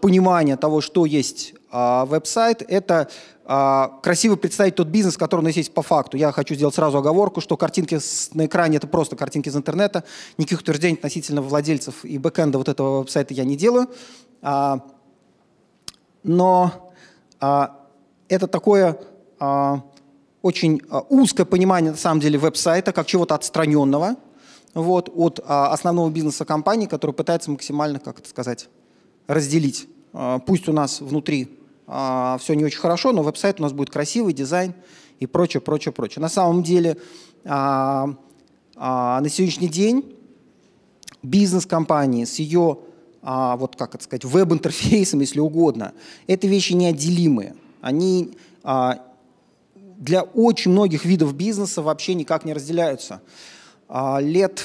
понимания того, что есть а, веб-сайт, это а, красиво представить тот бизнес, который у нас есть по факту. Я хочу сделать сразу оговорку, что картинки с, на экране это просто картинки из интернета. Никаких утверждений относительно владельцев и бэкэнда вот этого веб-сайта я не делаю. А, но а, это такое а, очень а, узкое понимание на самом деле веб-сайта как чего-то отстраненного вот, от а, основного бизнеса компании, который пытается максимально, как это сказать, разделить. А, пусть у нас внутри а, все не очень хорошо, но веб-сайт у нас будет красивый, дизайн и прочее, прочее, прочее. На самом деле а, на сегодняшний день бизнес-компании с ее вот как это сказать, веб-интерфейсом, если угодно, это вещи неотделимые. Они для очень многих видов бизнеса вообще никак не разделяются. Лет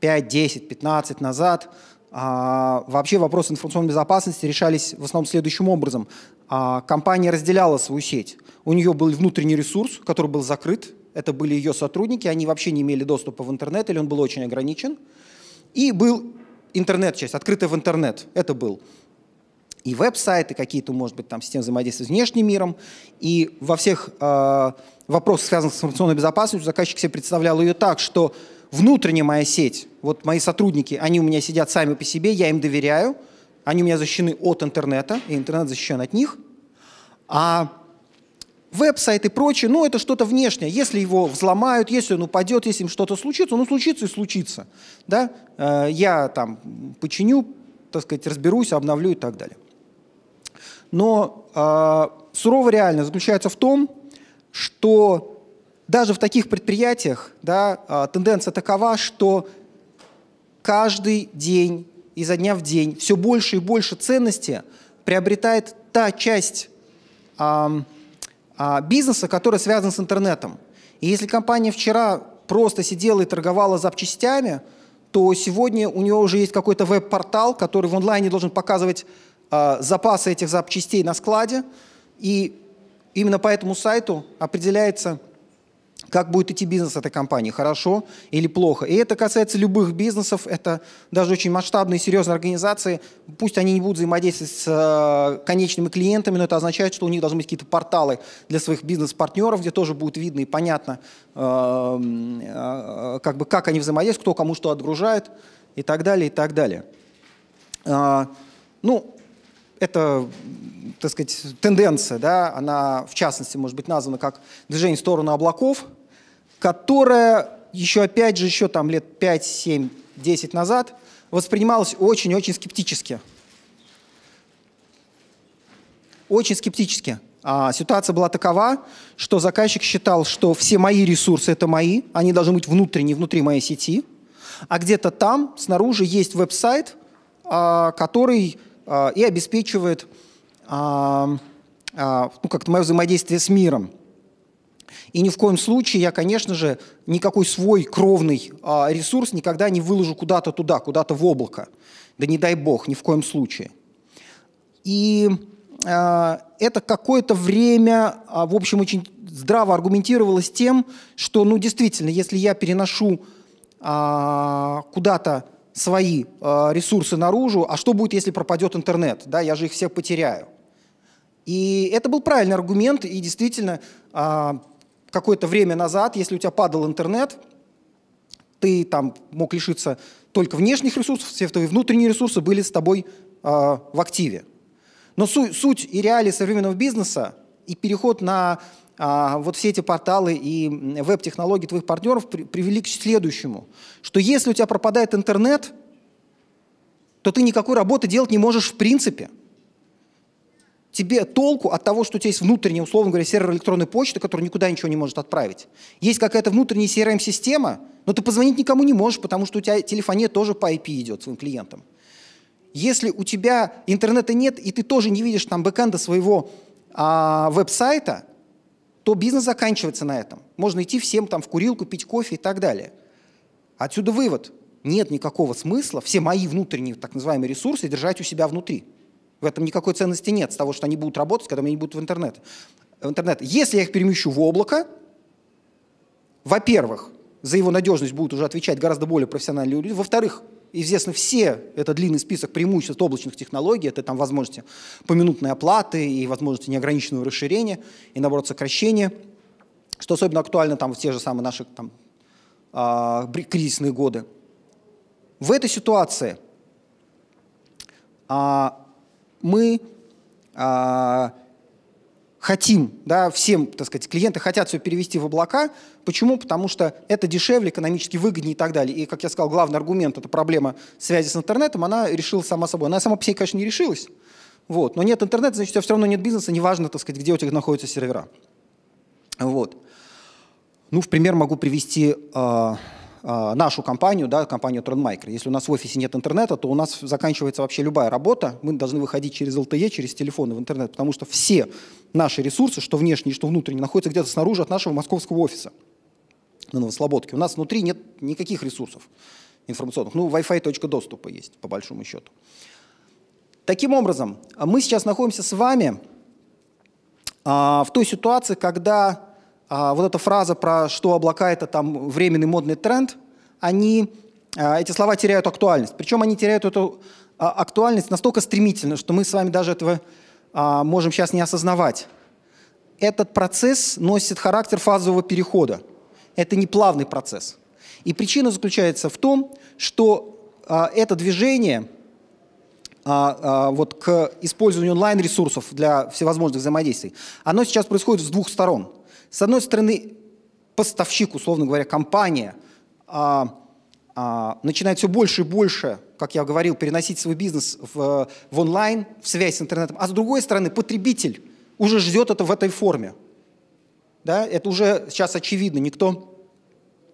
5, 10, 15 назад а, вообще вопросы информационной безопасности решались в основном следующим образом. А, компания разделяла свою сеть. У нее был внутренний ресурс, который был закрыт. Это были ее сотрудники, они вообще не имели доступа в интернет, или он был очень ограничен. И был интернет-часть, открытая в интернет. Это был и веб-сайты, какие-то, может быть, там системы взаимодействия с внешним миром. И во всех э, вопросах, связанных с информационной безопасностью, заказчик себе представлял ее так, что внутренняя моя сеть, вот мои сотрудники, они у меня сидят сами по себе, я им доверяю, они у меня защищены от интернета, и интернет защищен от них. А веб-сайт и прочее, ну, это что-то внешнее. Если его взломают, если он упадет, если им что-то случится, ну, случится и случится. Да? Э, я там починю, так сказать, разберусь, обновлю и так далее. Но э, суровая реальность заключается в том, что даже в таких предприятиях да, а, тенденция такова, что каждый день, изо дня в день, все больше и больше ценности приобретает та часть а, а, бизнеса, которая связана с интернетом. И если компания вчера просто сидела и торговала запчастями, то сегодня у нее уже есть какой-то веб-портал, который в онлайне должен показывать э, запасы этих запчастей на складе. И именно по этому сайту определяется как будет идти бизнес этой компании, хорошо или плохо. И это касается любых бизнесов, это даже очень масштабные, серьезные организации. Пусть они не будут взаимодействовать с э, конечными клиентами, но это означает, что у них должны быть какие-то порталы для своих бизнес-партнеров, где тоже будет видно и понятно, эм, э, как, бы, как они взаимодействуют, кто кому что отгружает и так далее, и так далее. Э, ну, это, так сказать, тенденция, да, она в частности может быть названа как движение в сторону облаков – которая еще, опять же, еще там лет 5, 7, 10 назад воспринималась очень-очень скептически. Очень скептически. А ситуация была такова, что заказчик считал, что все мои ресурсы – это мои, они должны быть внутренние, внутри моей сети, а где-то там, снаружи, есть веб-сайт, а, который а, и обеспечивает а, ну, как-то мое взаимодействие с миром – и ни в коем случае я, конечно же, никакой свой кровный а, ресурс никогда не выложу куда-то туда, куда-то в облако. Да не дай бог, ни в коем случае. И а, это какое-то время, а, в общем, очень здраво аргументировалось тем, что, ну, действительно, если я переношу куда-то свои ресурсы наружу, а что будет, если пропадет интернет? Да, я же их всех потеряю. И это был правильный аргумент, и действительно какое-то время назад, если у тебя падал интернет, ты там мог лишиться только внешних ресурсов, все твои внутренние ресурсы были с тобой э, в активе. Но суть, суть и реалии современного бизнеса и переход на а, вот все эти порталы и веб-технологии твоих партнеров при, привели к следующему, что если у тебя пропадает интернет, то ты никакой работы делать не можешь в принципе – тебе толку от того, что у тебя есть внутренняя, условно говоря, сервер электронной почты, который никуда ничего не может отправить. Есть какая-то внутренняя CRM-система, но ты позвонить никому не можешь, потому что у тебя телефония тоже по IP идет своим клиентам. Если у тебя интернета нет, и ты тоже не видишь там бэкэнда своего а, веб-сайта, то бизнес заканчивается на этом. Можно идти всем там в курилку, пить кофе и так далее. Отсюда вывод. Нет никакого смысла все мои внутренние так называемые ресурсы держать у себя внутри. В этом никакой ценности нет с того, что они будут работать, когда они будут в интернет. В интернет. Если я их перемещу в облако, во-первых, за его надежность будут уже отвечать гораздо более профессиональные люди. Во-вторых, известны все, это длинный список преимуществ облачных технологий, это там возможности поминутной оплаты и возможности неограниченного расширения и, наоборот, сокращения, что особенно актуально там в те же самые наши там, э, кризисные годы. В этой ситуации э, мы а, хотим, да, всем, так сказать, клиенты хотят все перевести в облака. Почему? Потому что это дешевле, экономически выгоднее и так далее. И, как я сказал, главный аргумент – это проблема связи с интернетом, она решилась сама собой. Она сама по себе, конечно, не решилась, вот. но нет интернета, значит, у тебя все равно нет бизнеса, неважно, так сказать, где у тебя находятся сервера. Вот. Ну, в пример могу привести э, а, нашу компанию, да, компанию TrendMicro. Если у нас в офисе нет интернета, то у нас заканчивается вообще любая работа. Мы должны выходить через LTE, через телефоны в интернет, потому что все наши ресурсы, что внешние, что внутренние, находятся где-то снаружи от нашего московского офиса на Новослободке. У нас внутри нет никаких ресурсов информационных. Ну, Wi-Fi точка доступа есть, по большому счету. Таким образом, мы сейчас находимся с вами а, в той ситуации, когда а, вот эта фраза про что облака это там временный модный тренд, они, а, эти слова теряют актуальность. Причем они теряют эту а, актуальность настолько стремительно, что мы с вами даже этого можем сейчас не осознавать. Этот процесс носит характер фазового перехода. Это не плавный процесс. И причина заключается в том, что а, это движение а, а, вот к использованию онлайн-ресурсов для всевозможных взаимодействий, оно сейчас происходит с двух сторон – с одной стороны, поставщик, условно говоря, компания, а, а, начинает все больше и больше, как я говорил, переносить свой бизнес в, в онлайн, в связь с интернетом. А с другой стороны, потребитель уже ждет это в этой форме. Да? Это уже сейчас очевидно. Никто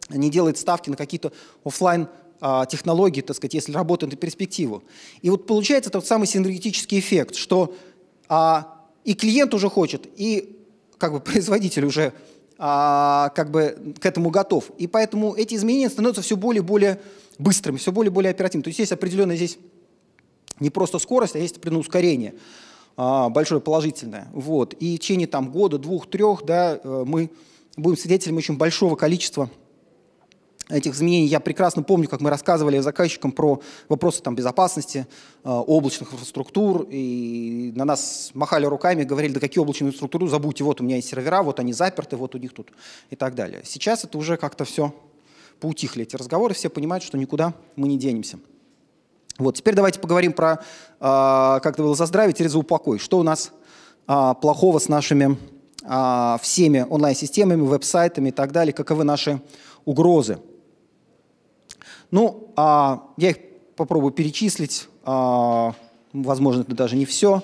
не делает ставки на какие-то офлайн а, технологии, так сказать, если работают на перспективу. И вот получается тот самый синергетический эффект, что а, и клиент уже хочет, и как бы производитель уже а, как бы к этому готов. И поэтому эти изменения становятся все более и более быстрыми, все более и более оперативными. То есть есть определенная здесь не просто скорость, а есть определенное ускорение а, большое положительное. Вот. И в течение там, года, двух, трех да, э, мы будем свидетелями очень большого количества этих изменений. Я прекрасно помню, как мы рассказывали заказчикам про вопросы там, безопасности, э, облачных инфраструктур, и на нас махали руками, говорили, да какие облачные инфраструктуры, забудьте, вот у меня есть сервера, вот они заперты, вот у них тут и так далее. Сейчас это уже как-то все поутихли, эти разговоры, все понимают, что никуда мы не денемся. Вот, теперь давайте поговорим про, э, как это было, заздравить или заупокой. Что у нас э, плохого с нашими э, всеми онлайн-системами, веб-сайтами и так далее, каковы наши угрозы. Ну, а, я их попробую перечислить, а, возможно, это даже не все.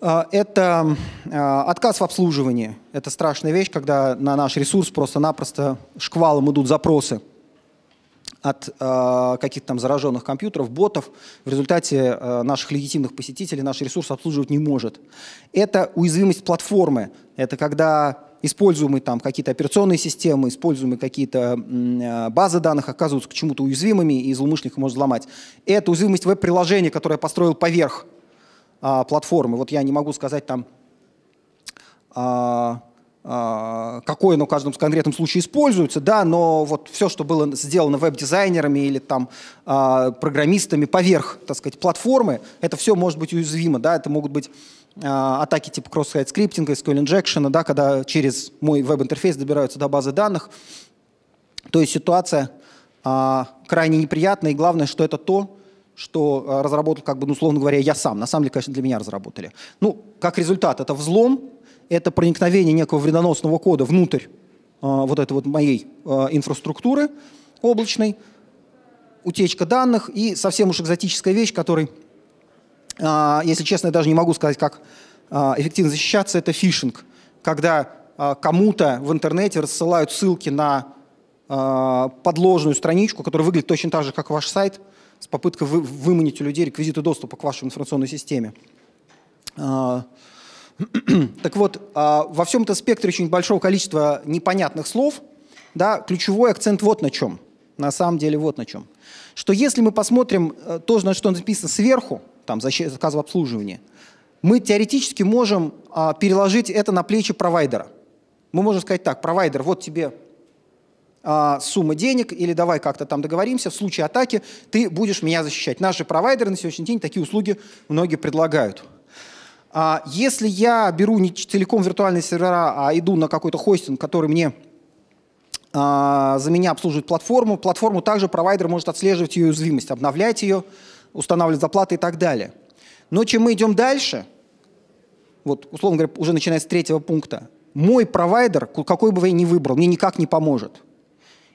А, это а, отказ в обслуживании. Это страшная вещь, когда на наш ресурс просто-напросто шквалом идут запросы от э, каких-то там зараженных компьютеров, ботов, в результате э, наших легитимных посетителей наш ресурс обслуживать не может. Это уязвимость платформы. Это когда используемые там какие-то операционные системы, используемые какие-то э, базы данных оказываются к чему-то уязвимыми, и злоумышленник может взломать. Это уязвимость веб-приложения, которое я построил поверх а, платформы. Вот я не могу сказать там, а, а, какое оно в каждом конкретном случае используется, да, но вот все, что было сделано веб-дизайнерами или там а, программистами поверх, так сказать, платформы, это все может быть уязвимо, да, это могут быть Э, атаки типа cross-site скриптинга, SQL injection, да, когда через мой веб-интерфейс добираются до базы данных. То есть ситуация а, крайне неприятная, и главное, что это то, что э, разработал, как бы, ну, условно говоря, я сам. На самом деле, конечно, для меня разработали. Ну, как результат, это взлом, это проникновение некого вредоносного кода внутрь а, вот этой вот моей а, инфраструктуры облачной, утечка данных и совсем уж экзотическая вещь, которой а, если честно, я даже не могу сказать, как а, эффективно защищаться, это фишинг, когда а, кому-то в интернете рассылают ссылки на подложную страничку, которая выглядит точно так же, как ваш сайт, с попыткой выманить у людей реквизиты доступа к вашей информационной системе. Так вот, во всем этом спектре очень большого количества непонятных слов, да, ключевой акцент вот на чем. На самом деле вот на чем. Что если мы посмотрим э, тоже на что написано сверху, там, заказ в обслуживании, мы теоретически можем а, переложить это на плечи провайдера. Мы можем сказать так, провайдер, вот тебе а, сумма денег, или давай как-то там договоримся, в случае атаки ты будешь меня защищать. Наши провайдеры на сегодняшний день такие услуги многие предлагают. А, если я беру не целиком виртуальные сервера, а иду на какой-то хостинг, который мне а, за меня обслуживает платформу, платформу также провайдер может отслеживать ее уязвимость, обновлять ее, устанавливать зарплаты и так далее. Но чем мы идем дальше, вот, условно говоря, уже начиная с третьего пункта, мой провайдер, какой бы я ни выбрал, мне никак не поможет.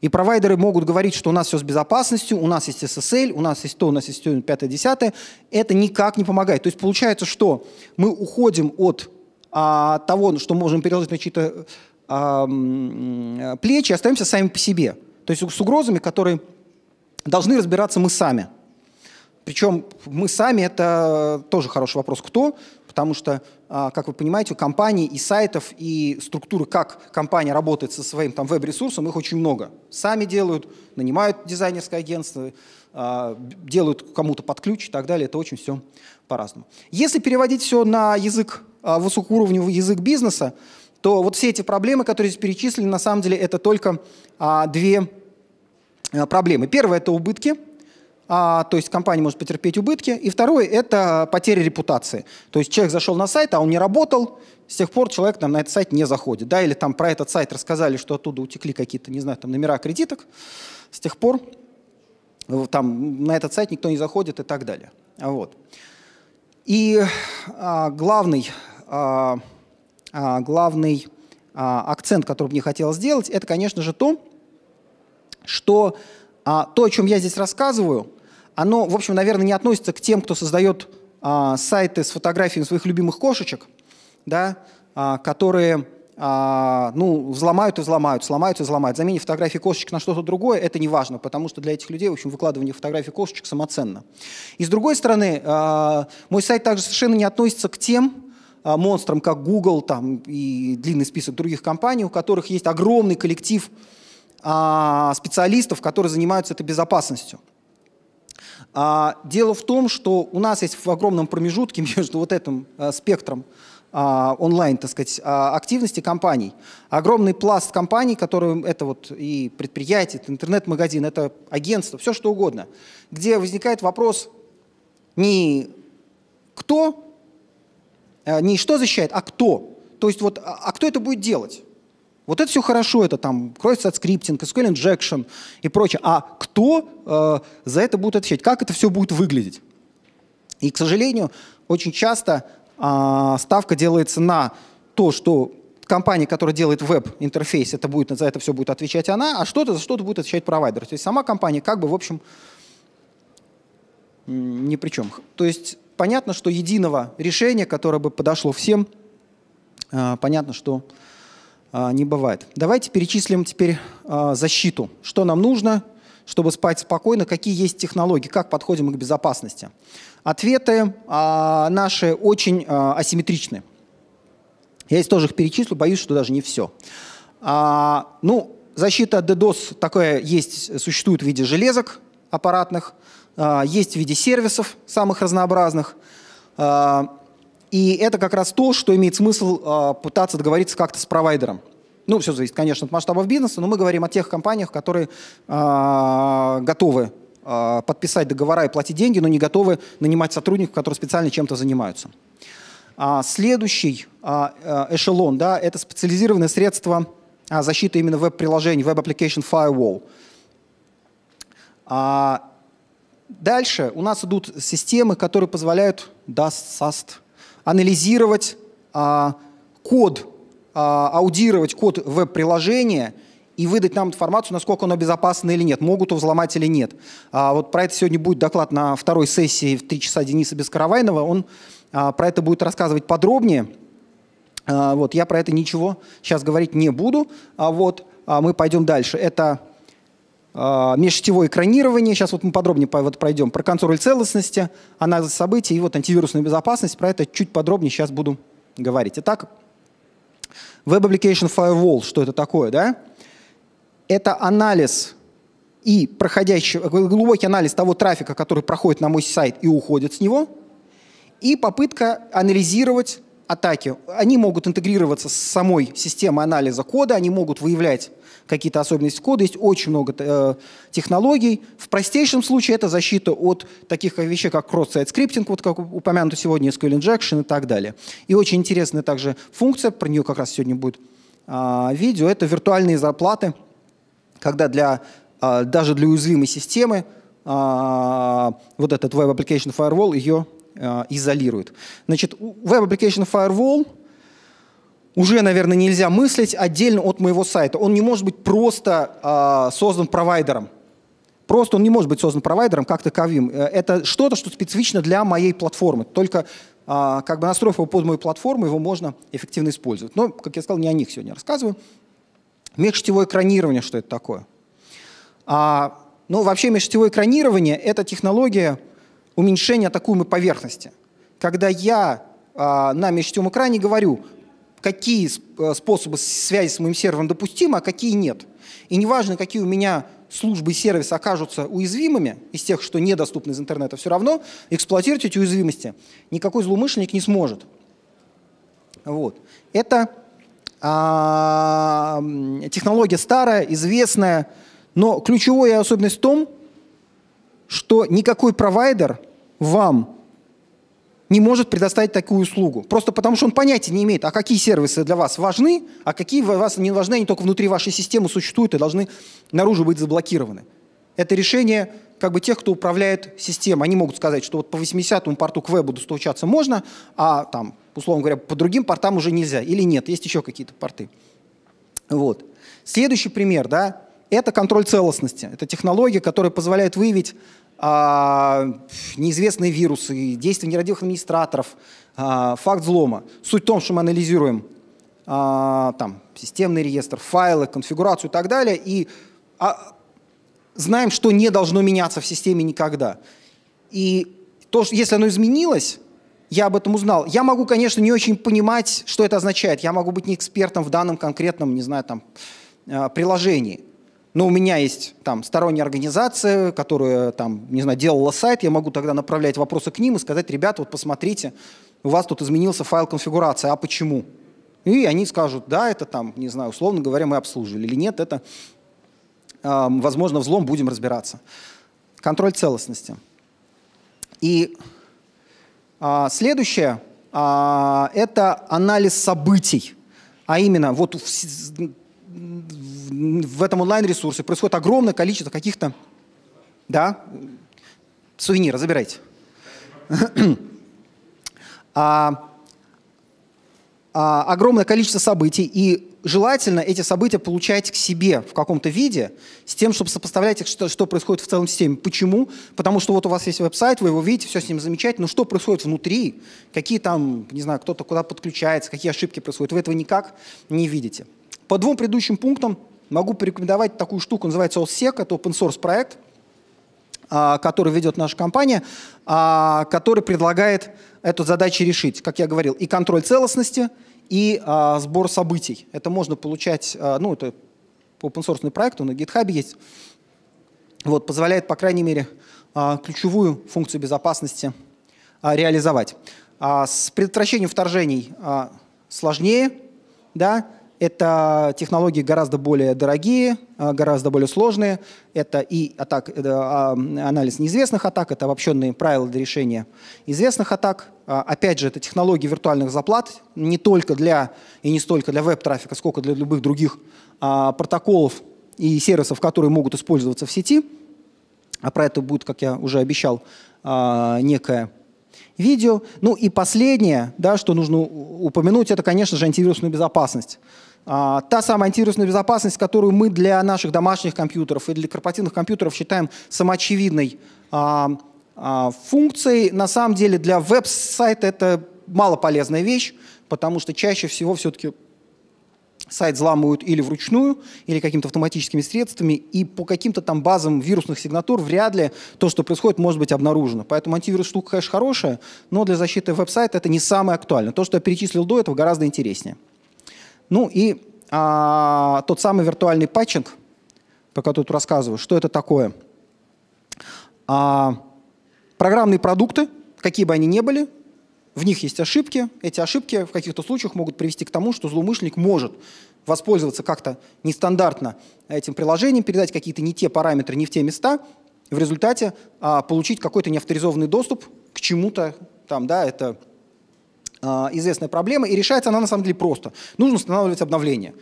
И провайдеры могут говорить, что у нас все с безопасностью, у нас есть SSL, у нас есть то, у нас есть то, пятое, десятое. Это никак не помогает. То есть получается, что мы уходим от а, того, что можем переложить на чьи-то а, э, плечи, и остаемся сами по себе. То есть с угрозами, которые должны разбираться мы сами. Причем мы сами, это тоже хороший вопрос, кто, потому что, а, как вы понимаете, у компаний и сайтов, и структуры, как компания работает со своим там, веб-ресурсом, их очень много. Сами делают, нанимают дизайнерское агентство, а, делают кому-то под ключ и так далее. Это очень все по-разному. Если переводить все на язык а, высокоуровневый язык бизнеса, то вот все эти проблемы, которые здесь перечислены, на самом деле это только две проблемы. Первое – это убытки – а, то есть компания может потерпеть убытки. И второе – это потеря репутации. То есть человек зашел на сайт, а он не работал, с тех пор человек там, на этот сайт не заходит. Да? Или там про этот сайт рассказали, что оттуда утекли какие-то, не знаю, там номера кредиток. С тех пор там, на этот сайт никто не заходит и так далее. А вот. И а, главный, а, а, главный а, акцент, который мне хотелось сделать, это, конечно же, то, что а то, о чем я здесь рассказываю, оно, в общем, наверное, не относится к тем, кто создает а, сайты с фотографиями своих любимых кошечек, да, а, которые а, ну, взломают и взломают, сломают и взломают. Заменить фотографии кошечек на что-то другое, это не важно, потому что для этих людей, в общем, выкладывание фотографий кошечек самоценно. И с другой стороны, а, мой сайт также совершенно не относится к тем а, монстрам, как Google там, и длинный список других компаний, у которых есть огромный коллектив а, специалистов, которые занимаются этой безопасностью. А, дело в том, что у нас есть в огромном промежутке между вот этим э, спектром а, онлайн, так сказать, активности компаний. Огромный пласт компаний, которые это вот и предприятие, это интернет-магазин, это агентство, все что угодно, где возникает вопрос не кто, э, не что защищает, а кто. То есть вот, а кто это будет делать? Вот это все хорошо, это там кроется от скриптинг, SQL injection и прочее. А кто э, за это будет отвечать? Как это все будет выглядеть? И, к сожалению, очень часто э, ставка делается на то, что компания, которая делает веб-интерфейс, это будет, за это все будет отвечать она, а что-то за что-то будет отвечать провайдер. То есть сама компания как бы, в общем, ни при чем. То есть понятно, что единого решения, которое бы подошло всем, э, понятно, что а, не бывает. Давайте перечислим теперь а, защиту. Что нам нужно, чтобы спать спокойно, какие есть технологии, как подходим к безопасности. Ответы а, наши очень асимметричны. Я здесь тоже их перечислю, боюсь, что даже не все. Ну, защита от DDoS такая есть, существует в виде железок аппаратных, есть в виде сервисов самых разнообразных. И это как раз то, что имеет смысл а, пытаться договориться как-то с провайдером. Ну, все зависит, конечно, от масштабов бизнеса, но мы говорим о тех компаниях, которые а, готовы а, подписать договора и платить деньги, но не готовы нанимать сотрудников, которые специально чем-то занимаются. следующий э, эшелон да, – это специализированное средство защиты именно веб-приложений, Web Application Firewall. дальше у нас идут системы, которые позволяют DAS, SAST, анализировать а, код, а, аудировать код веб-приложения и выдать нам информацию, насколько оно безопасно или нет, могут его взломать или нет. А, вот про это сегодня будет доклад на второй сессии в 3 часа Дениса Бескаравайнова. Он а, про это будет рассказывать подробнее. А, вот, я про это ничего сейчас говорить не буду. А, вот, а мы пойдем дальше. Это а, межсетевое экранирование, сейчас вот мы подробнее вот пройдем, про контроль целостности, анализ событий и вот антивирусную безопасность, про это чуть подробнее сейчас буду говорить. Итак, Web Application Firewall, что это такое, да? Это анализ и проходящий, глубокий анализ того трафика, который проходит на мой сайт и уходит с него, и попытка анализировать атаки. Они могут интегрироваться с самой системой анализа кода, они могут выявлять какие-то особенности кода, есть очень много э, технологий. В простейшем случае это защита от таких вещей, как cross-site scripting вот как упомянуто сегодня, SQL injection и так далее. И очень интересная также функция, про нее как раз сегодня будет э, видео, это виртуальные зарплаты, когда для, э, даже для уязвимой системы э, вот этот Web Application Firewall ее э, изолирует. Значит, Web Application Firewall — уже, наверное, нельзя мыслить отдельно от моего сайта. Он не может быть просто э, создан провайдером. Просто он не может быть создан провайдером как таковым. Э, это что-то, что специфично для моей платформы. Только э, как бы настроив его под мою платформу, его можно эффективно использовать. Но, как я сказал, не о них сегодня рассказываю. Межсетевое экранирование, что это такое? А, ну, вообще межсетевое экранирование — это технология уменьшения атакуемой поверхности. Когда я а, на межсетевом экране говорю, какие э, способы связи с моим сервером допустимы, а какие нет. И неважно, какие у меня службы и сервисы окажутся уязвимыми из тех, что недоступны из интернета, все равно эксплуатировать эти уязвимости никакой злоумышленник не сможет. Вот. Это а, технология старая, известная, но ключевая особенность в том, что никакой провайдер вам не может предоставить такую услугу. Просто потому, что он понятия не имеет, а какие сервисы для вас важны, а какие для вас не важны, они только внутри вашей системы существуют и должны наружу быть заблокированы. Это решение как бы тех, кто управляет системой. Они могут сказать, что вот по 80-му порту к вебу достучаться можно, а там, условно говоря, по другим портам уже нельзя. Или нет, есть еще какие-то порты. Вот. Следующий пример, да, это контроль целостности. Это технология, которая позволяет выявить а, неизвестные вирусы, действия нерадивых администраторов, а, факт взлома. Суть в том, что мы анализируем а, там, системный реестр, файлы, конфигурацию и так далее, и знаем, что не должно меняться в системе никогда. И то, что, если оно изменилось, я об этом узнал. Я могу, конечно, не очень понимать, что это означает. Я могу быть не экспертом в данном конкретном, не знаю, там, приложении. Ну у меня есть там сторонняя организация, которая там, не знаю, делала сайт, я могу тогда направлять вопросы к ним и сказать, ребята, вот посмотрите, у вас тут изменился файл конфигурации, а почему? И они скажут, да, это там, не знаю, условно говоря, мы обслужили или нет, это, э, возможно, взлом, будем разбираться. Контроль целостности. И э, следующее э, – это анализ событий. А именно, вот в этом онлайн-ресурсе происходит огромное количество каких-то, да, сувенира, забирайте. а, а, огромное количество событий, и желательно эти события получать к себе в каком-то виде, с тем, чтобы сопоставлять их, что, что происходит в целом системе. Почему? Потому что вот у вас есть веб-сайт, вы его видите, все с ним замечательно, но что происходит внутри, какие там, не знаю, кто-то куда подключается, какие ошибки происходят, вы этого никак не видите. По двум предыдущим пунктам могу порекомендовать такую штуку, называется OSSEC, это open source проект, а, который ведет наша компания, а, который предлагает эту задачу решить, как я говорил, и контроль целостности, и а, сбор событий. Это можно получать, ну, это open-source проект, он на GitHub есть. Вот, позволяет, по крайней мере, ключевую функцию безопасности реализовать. С предотвращением вторжений сложнее, да, это технологии гораздо более дорогие, а, гораздо более сложные. Это и атак, это а, анализ неизвестных атак, это обобщенные правила для решения известных атак. А, опять же, это технологии виртуальных заплат не только для и не столько для веб-трафика, сколько для любых других протоколов и сервисов, которые могут использоваться в сети. А про это будет, как я уже обещал, некая видео. Ну и последнее, да, что нужно упомянуть, это, конечно же, антивирусная безопасность. А, та самая антивирусная безопасность, которую мы для наших домашних компьютеров и для корпоративных компьютеров считаем самоочевидной а, а, функцией, на самом деле для веб-сайта это мало полезная вещь, потому что чаще всего все-таки сайт взламывают или вручную, или какими-то автоматическими средствами, и по каким-то там базам вирусных сигнатур вряд ли то, что происходит, может быть обнаружено. Поэтому антивирус штука, конечно, хорошая, но для защиты веб-сайта это не самое актуальное. То, что я перечислил до этого, гораздо интереснее. Ну и а, тот самый виртуальный патчинг, пока тут рассказываю, что это такое. А, программные продукты, какие бы они ни были, в них есть ошибки. Эти ошибки в каких-то случаях могут привести к тому, что злоумышленник может воспользоваться как-то нестандартно этим приложением, передать какие-то не те параметры, не в те места, в результате а, получить какой-то неавторизованный доступ к чему-то там, да, это а, известная проблема, и решается она на самом деле просто. Нужно устанавливать обновление.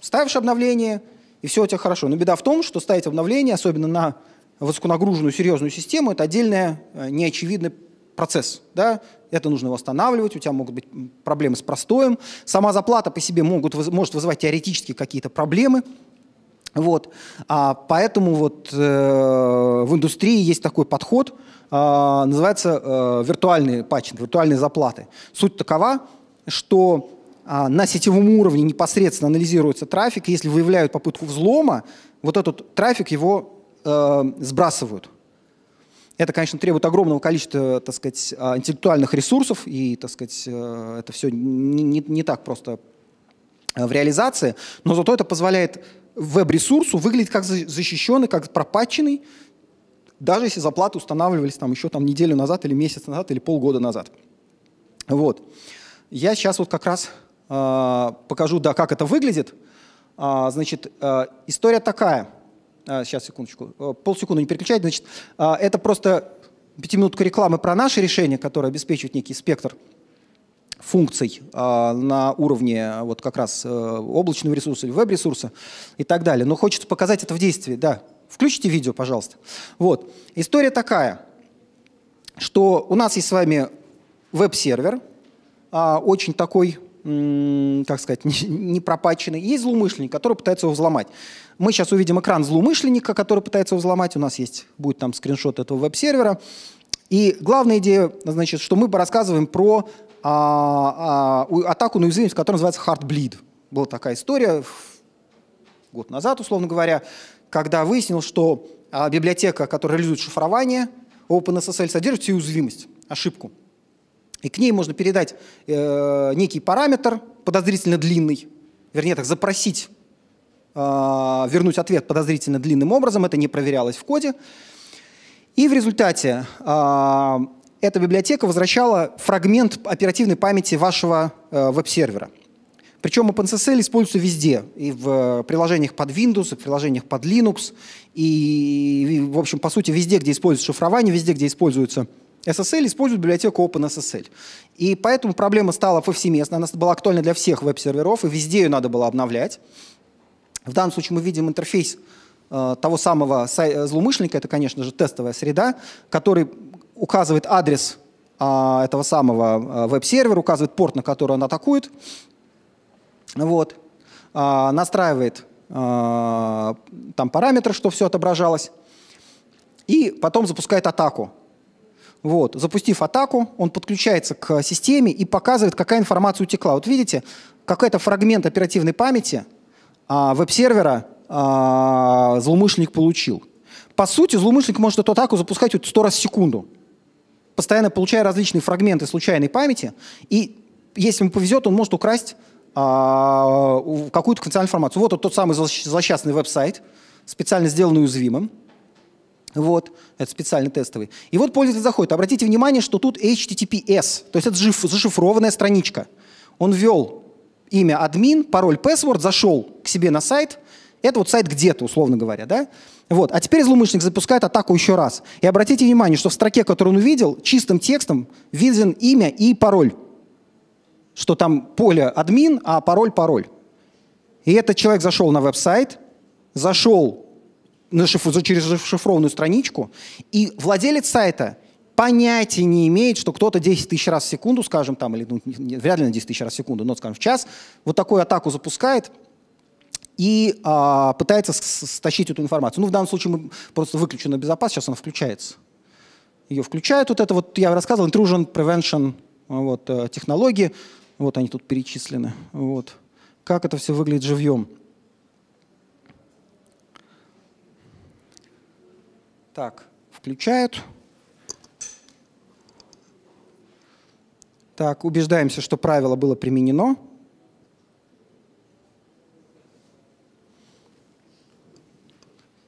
Ставишь обновление, и все у тебя хорошо. Но беда в том, что ставить обновление, особенно на высоконагруженную серьезную систему, это отдельная э, неочевидная процесс, да, это нужно восстанавливать, у тебя могут быть проблемы с простоем, сама заплата по себе могут, может вызывать теоретически какие-то проблемы, вот, а поэтому вот э, в индустрии есть такой подход, э, называется э, виртуальный патчинг, виртуальные заплаты. Суть такова, что э, на сетевом уровне непосредственно анализируется трафик, и если выявляют попытку взлома, вот этот трафик его э, сбрасывают – это, конечно, требует огромного количества, так сказать, а, интеллектуальных ресурсов, и, так сказать, э, это все не, не, не так просто э, в реализации, но зато это позволяет веб-ресурсу выглядеть как защищенный, как пропатченный, даже если заплаты устанавливались там еще там неделю назад или месяц назад или полгода назад. Вот. Я сейчас вот как раз э, покажу, да, как это выглядит. Э, значит, э, история такая – а, сейчас, секундочку. Э, полсекунды не переключать. Значит, а, это просто пятиминутка рекламы про наше решение, которое обеспечивает некий спектр функций а, на уровне вот как раз э, облачного ресурса или веб-ресурса и так далее. Но хочется показать это в действии, да. Включите видео, пожалуйста. Вот. История такая, что у нас есть с вами веб-сервер, очень такой так сказать, не пропаченный. Есть злоумышленник, который пытается его взломать. Мы сейчас увидим экран злоумышленника, который пытается его взломать. У нас есть, будет там скриншот этого веб-сервера. И главная идея, значит, что мы рассказываем про а, а, атаку на уязвимость, которая называется Heartbleed. Была такая история год назад, условно говоря, когда выяснилось, что а, библиотека, которая реализует шифрование OpenSSL, содержит всю уязвимость, ошибку. И к ней можно передать э, некий параметр, подозрительно длинный, вернее так, запросить, э, вернуть ответ подозрительно длинным образом, это не проверялось в коде. И в результате э, эта библиотека возвращала фрагмент оперативной памяти вашего э, веб-сервера. Причем OpenSSL используется везде, и в приложениях под Windows, и в приложениях под Linux, и, в общем, по сути, везде, где используется шифрование, везде, где используется SSL использует библиотеку OpenSSL. И поэтому проблема стала повсеместной, она была актуальна для всех веб-серверов, и везде ее надо было обновлять. В данном случае мы видим интерфейс э, того самого злоумышленника, это, конечно же, тестовая среда, который указывает адрес э, этого самого э, веб-сервера, указывает порт, на который он атакует, вот, э, настраивает э, там параметры, что все отображалось, и потом запускает атаку. Вот. Запустив атаку, он подключается к системе и показывает, какая информация утекла. Вот видите, какой-то фрагмент оперативной памяти а, веб-сервера а, злоумышленник получил. По сути, злоумышленник может эту атаку запускать вот 100 раз в секунду, постоянно получая различные фрагменты случайной памяти. И если ему повезет, он может украсть а, какую-то конфиденциальную информацию. Вот, вот тот самый злосчастный веб-сайт, специально сделанный уязвимым. Вот, это специальный тестовый. И вот пользователь заходит. Обратите внимание, что тут HTTPS, то есть это зашифрованная страничка. Он ввел имя админ, пароль password, зашел к себе на сайт. Это вот сайт где-то, условно говоря, да? Вот. А теперь злоумышленник запускает атаку еще раз. И обратите внимание, что в строке, которую он увидел, чистым текстом виден имя и пароль. Что там поле админ, а пароль пароль. И этот человек зашел на веб-сайт, зашел через зашифрованную страничку, и владелец сайта понятия не имеет, что кто-то 10 тысяч раз в секунду, скажем, там, или ну, вряд ли на 10 тысяч раз в секунду, но, скажем, в час, вот такую атаку запускает, и а, пытается стащить эту информацию. Ну, в данном случае мы просто выключена безопасность, сейчас она включается. Ее включают, вот это вот, я рассказывал, intrusion prevention а, вот, э, технологии, вот они тут перечислены. Вот. Как это все выглядит живьем. Так, включают. Так, убеждаемся, что правило было применено.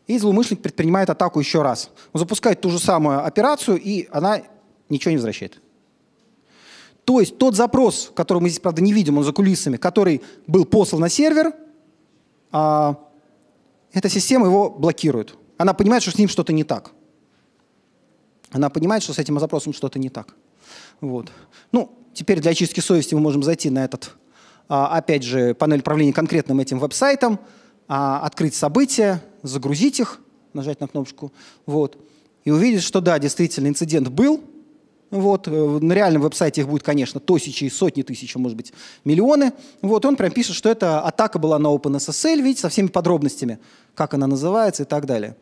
И злоумышленник предпринимает атаку еще раз. Он запускает ту же самую операцию, и она ничего не возвращает. То есть тот запрос, который мы здесь, правда, не видим, он за кулисами, который был послан на сервер, а, эта система его блокирует. Она понимает, что с ним что-то не так. Она понимает, что с этим запросом что-то не так. Вот. Ну, теперь для очистки совести мы можем зайти на этот, а, опять же, панель управления конкретным этим веб-сайтом, а, открыть события, загрузить их, нажать на кнопочку, вот, и увидеть, что да, действительно, инцидент был, вот, э, на реальном веб-сайте их будет, конечно, тысячи, сотни тысяч, а может быть, миллионы. Вот, он прям пишет, что эта атака была на OpenSSL, видите, со всеми подробностями, как она называется и так далее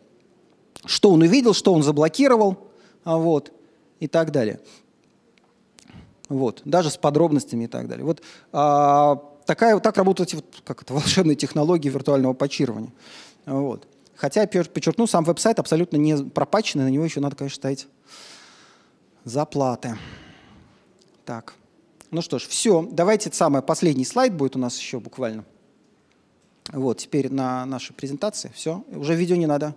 что он увидел, что он заблокировал, а, вот, и так далее. Вот, даже с подробностями и так далее. Вот а, такая, так работают вот, как это, волшебные технологии виртуального патчирования. А, вот. Хотя, подчеркну, сам веб-сайт абсолютно не пропаченный, на него еще надо, конечно, ставить заплаты. Так, ну что ж, все. Давайте самый последний слайд будет у нас еще буквально. Вот, теперь на нашей презентации. Все, уже видео не надо.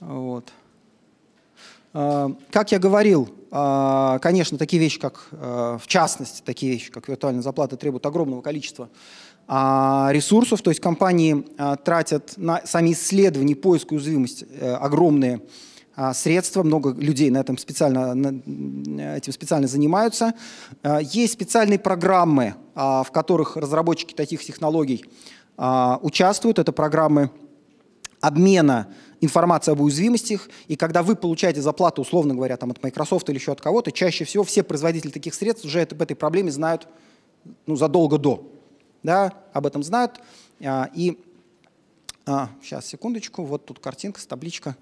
Вот. А, как я говорил, а, конечно, такие вещи, как, а, в частности, такие вещи, как виртуальная зарплата, требуют огромного количества ресурсов. То есть компании тратят на сами исследования, поиск и уязвимость э, огромные средства, много людей на этом специально, этим специально занимаются. Есть специальные программы, в которых разработчики таких технологий участвуют. Это программы обмена информация об уязвимостях, и когда вы получаете зарплату, условно говоря, там, от Microsoft или еще от кого-то, чаще всего все производители таких средств уже об этой проблеме знают ну, задолго до. Да, об этом знают. А, и а, сейчас, секундочку, вот тут картинка, табличка.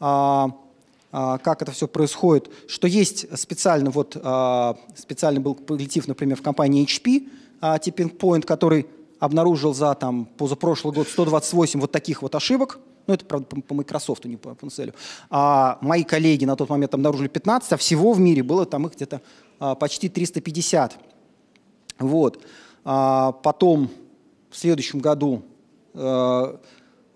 А, а, как это все происходит, что есть специально, вот а, специально был коллектив, например, в компании HP, а, Tipping Point, который обнаружил за там, позапрошлый год 128 вот таких вот ошибок, ну это, правда, по, по Microsoft, а не по OpenCell, а мои коллеги на тот момент обнаружили 15, а всего в мире было там их где-то а, почти 350. Вот. А, потом в следующем году э,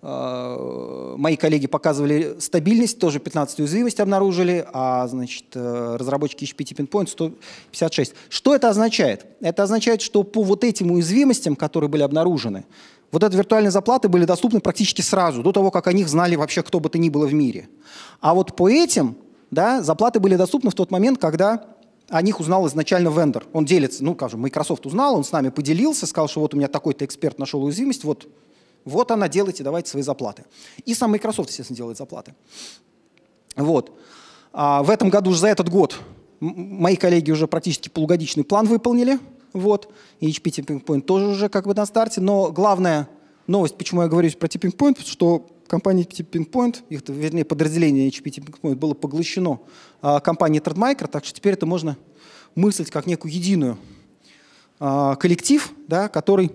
э, мои коллеги показывали стабильность, тоже 15 уязвимость обнаружили, а значит, э, разработчики HPT Pinpoint 156. Что это означает? Это означает, что по вот этим уязвимостям, которые были обнаружены, вот эти виртуальные зарплаты были доступны практически сразу, до того, как о них знали вообще кто бы то ни было в мире. А вот по этим да, зарплаты были доступны в тот момент, когда о них узнал изначально вендор. Он делится, ну, скажем, Microsoft узнал, он с нами поделился, сказал, что вот у меня такой-то эксперт нашел уязвимость, вот, вот она, делайте, давайте свои зарплаты. И сам Microsoft, естественно, делает зарплаты. Вот. А в этом году, уже за этот год, мои коллеги уже практически полугодичный план выполнили – вот. И HP Tipping Point тоже уже как бы на старте. Но главная новость, почему я говорю про Tipping Point, что компания Tipping Point, их, вернее, подразделение HP Tipping Point было поглощено а, компанией Third так что теперь это можно мыслить как некую единую а, коллектив, да, который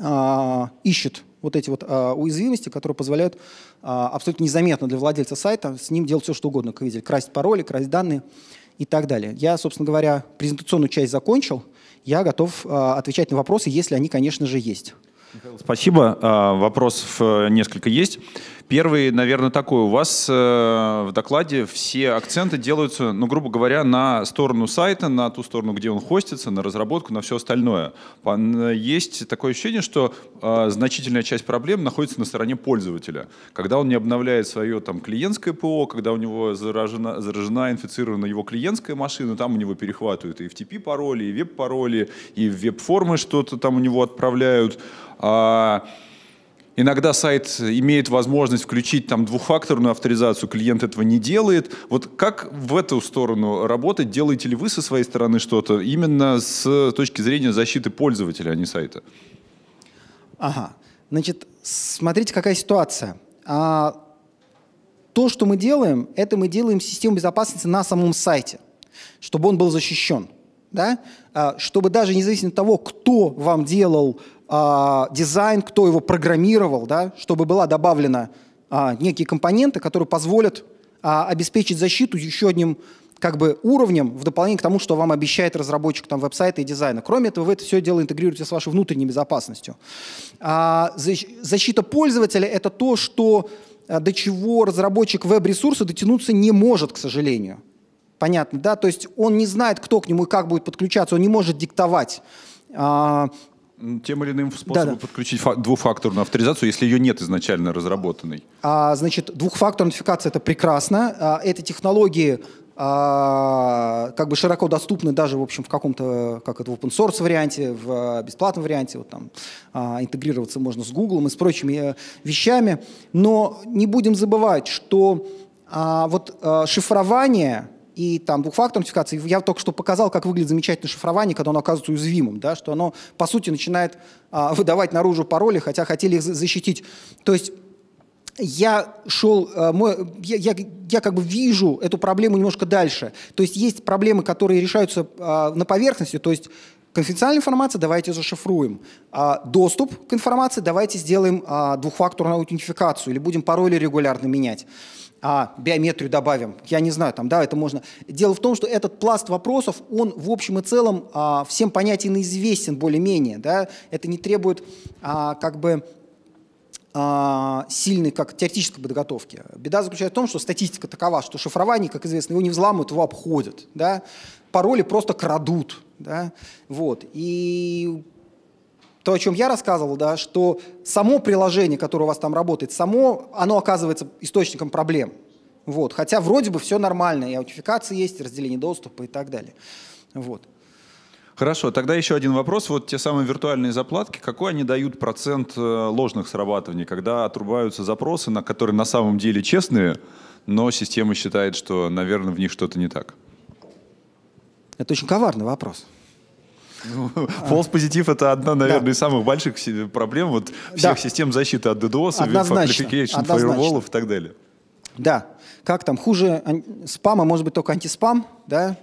а, ищет вот эти вот а, уязвимости, которые позволяют а, абсолютно незаметно для владельца сайта с ним делать все, что угодно, как видели, красть пароли, красть данные и так далее. Я, собственно говоря, презентационную часть закончил я готов э, отвечать на вопросы, если они, конечно же, есть. Спасибо. А, вопросов э, несколько есть. Первый, наверное, такой. У вас э, в докладе все акценты делаются, ну, грубо говоря, на сторону сайта, на ту сторону, где он хостится, на разработку, на все остальное. Есть такое ощущение, что э, значительная часть проблем находится на стороне пользователя. Когда он не обновляет свое там, клиентское ПО, когда у него заражена, заражена, инфицирована его клиентская машина, там у него перехватывают и FTP пароли, и веб пароли, и веб-формы что-то там у него отправляют. А, Иногда сайт имеет возможность включить там двухфакторную авторизацию, клиент этого не делает. Вот как в эту сторону работать? Делаете ли вы со своей стороны что-то именно с точки зрения защиты пользователя, а не сайта? Ага. Значит, смотрите, какая ситуация. А, то, что мы делаем, это мы делаем систему безопасности на самом сайте, чтобы он был защищен да, а, чтобы даже независимо от того, кто вам делал э, дизайн, кто его программировал, да, чтобы была добавлена э, некие компоненты, которые позволят э, обеспечить защиту еще одним как бы уровнем в дополнение к тому, что вам обещает разработчик там, веб-сайта и дизайна. Кроме этого, вы это все дело интегрируете с вашей внутренней безопасностью. А, защита пользователя — это то, что, до чего разработчик веб-ресурса дотянуться не может, к сожалению. Понятно, да? То есть он не знает, кто к нему и как будет подключаться, он не может диктовать тем или иным способом да, да. подключить двухфакторную авторизацию, если ее нет изначально разработанной? А, значит, двухфакторная аутентификация это прекрасно. А, эти технологии а, как бы широко доступны даже в общем в каком-то как это в open source варианте, в а, бесплатном варианте, вот там а, интегрироваться можно с Google и с прочими э, вещами. Но не будем забывать, что а, вот а, шифрование и там двухфакторная аутентификация. Я только что показал, как выглядит замечательное шифрование, когда оно оказывается уязвимым, да, что оно, по сути, начинает а, выдавать наружу пароли, хотя хотели их защитить. То есть я шел, э, мой, я, я, я как бы вижу эту проблему немножко дальше. То есть есть проблемы, которые решаются а, на поверхности, то есть Конфиденциальная информация давайте зашифруем. А доступ к информации давайте сделаем а, двухфакторную аутентификацию или будем пароли регулярно менять а, биометрию добавим, я не знаю, там, да, это можно. Дело в том, что этот пласт вопросов, он в общем и целом а, всем понятен и известен более-менее, да, это не требует а, как бы а, сильной как теоретической подготовки. Беда заключается в том, что статистика такова, что шифрование, как известно, его не взламывают, его обходят, да, пароли просто крадут, да, вот, и то, о чем я рассказывал, да, что само приложение, которое у вас там работает, само, оно оказывается источником проблем. Вот. Хотя вроде бы все нормально, и аутентификация есть, и разделение доступа и так далее. Вот. Хорошо, тогда еще один вопрос. Вот те самые виртуальные заплатки, какой они дают процент э, ложных срабатываний, когда отрубаются запросы, на которые на самом деле честные, но система считает, что, наверное, в них что-то не так? Это очень коварный вопрос false ну, позитив это одна, наверное, из самых больших проблем вот всех систем защиты от DDoS, Application Firewall и так далее. Да. Как там? Хуже спама может быть только антиспам, да?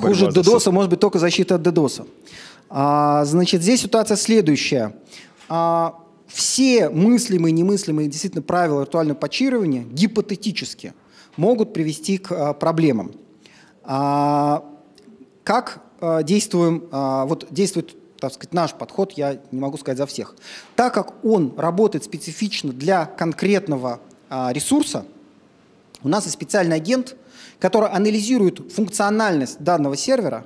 Хуже DDoS может быть только защита от DDoS. А, значит, здесь ситуация следующая. А, все мыслимые и немыслимые действительно правила виртуального почирования гипотетически могут привести к а, проблемам. как Э, действуем, э, вот действует так сказать, наш подход, я не могу сказать за всех. Так как он работает специфично для конкретного э, ресурса, у нас есть специальный агент, который анализирует функциональность данного сервера,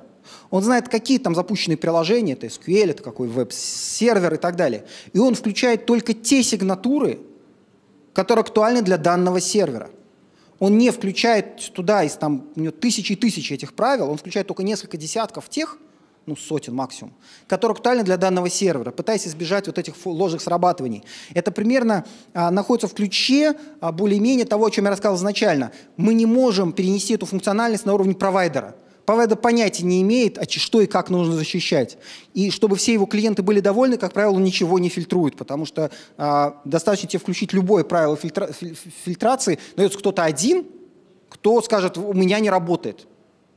он знает, какие там запущенные приложения, это SQL, это какой веб-сервер и так далее. И он включает только те сигнатуры, которые актуальны для данного сервера он не включает туда из там у него тысячи и тысячи этих правил, он включает только несколько десятков тех, ну, сотен максимум, которые актуальны для данного сервера, пытаясь избежать вот этих ложных срабатываний. Это примерно а, находится в ключе а, более-менее того, о чем я рассказывал изначально. Мы не можем перенести эту функциональность на уровень провайдера – правда, понятия не имеет, а что и как нужно защищать. И чтобы все его клиенты были довольны, как правило, ничего не фильтрует, потому что э, достаточно тебе включить любое правило фильтра фильтрации, найдется кто-то один, кто скажет, у меня не работает.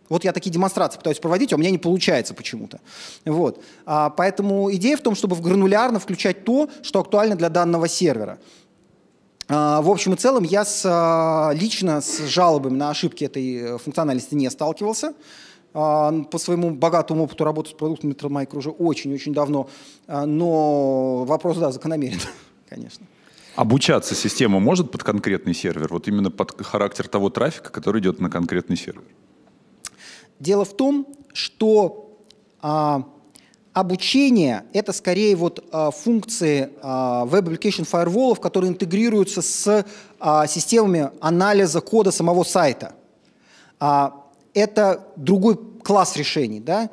Вот я такие демонстрации пытаюсь проводить, а у меня не получается почему-то. Вот. А, поэтому идея в том, чтобы в гранулярно включать то, что актуально для данного сервера. А, в общем и целом, я с, а, лично с жалобами на ошибки этой э, функциональности не сталкивался. А, по своему богатому опыту работы с продуктами Трамайкер уже очень-очень давно. Но вопрос, да, закономерен, конечно. Обучаться система может под конкретный сервер? Вот именно под характер того трафика, который идет на конкретный сервер? Дело в том, что обучение — это скорее вот а, функции а, Web Application Firewall, которые интегрируются с а, системами анализа кода самого сайта. Это другой класс решений. Да?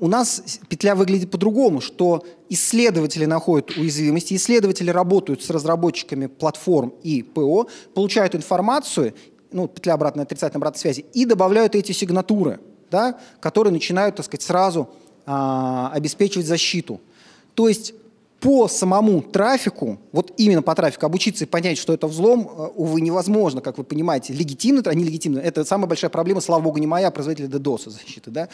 У нас петля выглядит по-другому, что исследователи находят уязвимости, исследователи работают с разработчиками платформ и ПО, получают информацию, ну, петля обратной отрицательной обратной связи, и добавляют эти сигнатуры, да, которые начинают, так сказать, сразу а, обеспечивать защиту. То есть по самому трафику, вот именно по трафику, обучиться и понять, что это взлом, э, увы, невозможно, как вы понимаете. Легитимно, а не легитимно, это самая большая проблема, слава богу, не моя, а производителя DDoS защиты, да,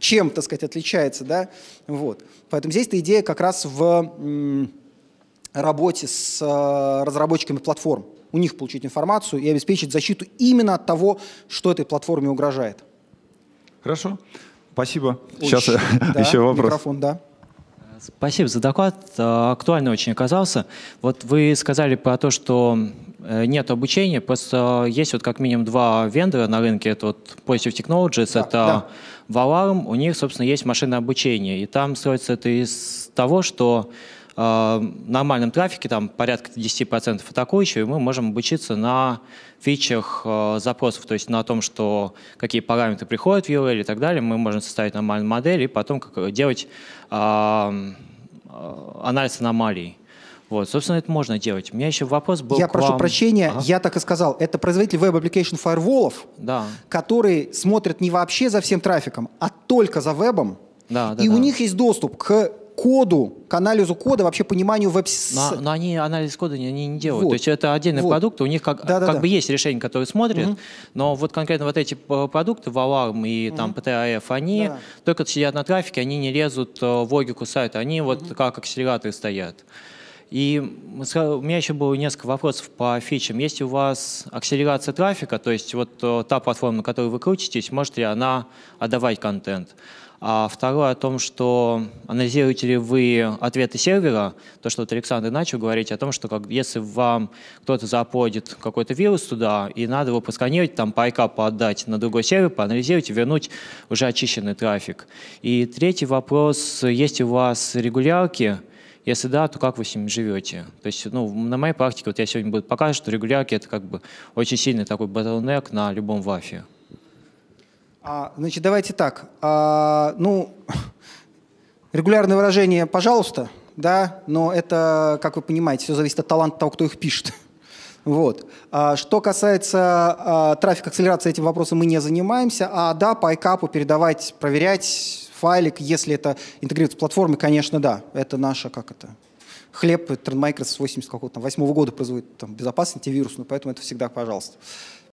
чем, так сказать, отличается, да, вот. Поэтому здесь эта идея как раз в работе с э, разработчиками платформ. У них получить информацию и обеспечить защиту именно от того, что этой платформе угрожает. Хорошо. Спасибо. Очень. Сейчас да, еще вопрос. Микрофон, да. Спасибо за доклад. А, актуально очень оказался. Вот вы сказали про то, что э, нет обучения, просто э, есть вот как минимум два вендора на рынке. Это вот Positive Technologies, да, это да. Valarm. У них, собственно, есть машинное обучение. И там строится это из того, что Э, нормальном трафике, там порядка 10% атакующего, и мы можем обучиться на фичах э, запросов, то есть на том, что какие параметры приходят в URL и так далее. Мы можем составить нормальную модель и потом как, э, делать анализ аномалий. Вот, собственно, это можно делать. У меня еще вопрос был. Я к прошу вам... прощения, ага. я так и сказал. Это производитель веб application фаерволов, да. которые смотрят не вообще за всем трафиком, а только за вебом. Да, да, и да. у них есть доступ к коду, к анализу кода, вообще пониманию веб но, но они анализ кода не, они не делают. Вот. То есть это отдельный вот. продукт, у них как, да, да, как да. бы есть решение, которое смотрят, угу. но вот конкретно вот эти продукты, Valarm и угу. там PTAF, а они да. только сидят на трафике, они не лезут э, в логику сайта, они вот угу. как акселераторы стоят. И у меня еще было несколько вопросов по фичам. Есть у вас акселерация трафика, то есть вот э, та платформа, на которой вы крутитесь, может ли она отдавать контент? А второе о том, что анализируете ли вы ответы сервера, то, что вот Александр начал говорить о том, что как, если вам кто-то заплодит какой-то вирус туда, и надо его просканировать, там по айкапу отдать на другой сервер, поанализировать и вернуть уже очищенный трафик. И третий вопрос, есть у вас регулярки, если да, то как вы с ними живете? То есть, ну, на моей практике, вот я сегодня буду показывать, что регулярки — это как бы очень сильный такой батлнек на любом вафе. А, значит, давайте так. А, ну, регулярное выражение «пожалуйста», да, но это, как вы понимаете, все зависит от таланта того, кто их пишет. Вот. А, что касается а, трафика акселерации, этим вопросом мы не занимаемся, а да, по айкапу передавать, проверять файлик, если это интегрируется с платформой, конечно, да, это наша, как это, хлеб, Trend Micros 80 какого-то, 8 -го года производит там, безопасный антивирус, но поэтому это всегда пожалуйста.